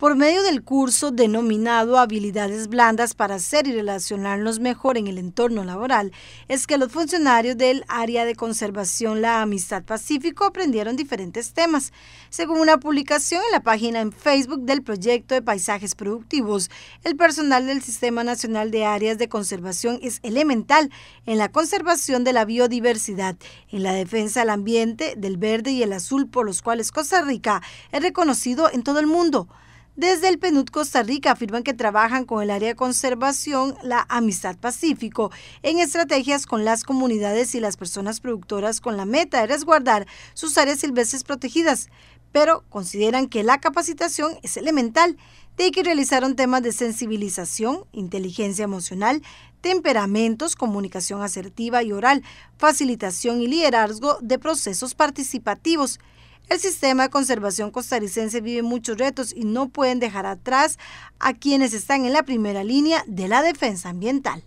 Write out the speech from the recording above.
por medio del curso denominado Habilidades Blandas para hacer y relacionarnos mejor en el entorno laboral, es que los funcionarios del área de conservación La Amistad Pacífico aprendieron diferentes temas. Según una publicación en la página en Facebook del proyecto de paisajes productivos, el personal del Sistema Nacional de Áreas de Conservación es elemental en la conservación de la biodiversidad, en la defensa del ambiente, del verde y el azul por los cuales Costa Rica es reconocido en todo el mundo. Desde el PNUD Costa Rica afirman que trabajan con el área de conservación La Amistad Pacífico en estrategias con las comunidades y las personas productoras con la meta de resguardar sus áreas silvestres protegidas, pero consideran que la capacitación es elemental, de que realizaron temas de sensibilización, inteligencia emocional, temperamentos, comunicación asertiva y oral, facilitación y liderazgo de procesos participativos. El sistema de conservación costarricense vive muchos retos y no pueden dejar atrás a quienes están en la primera línea de la defensa ambiental.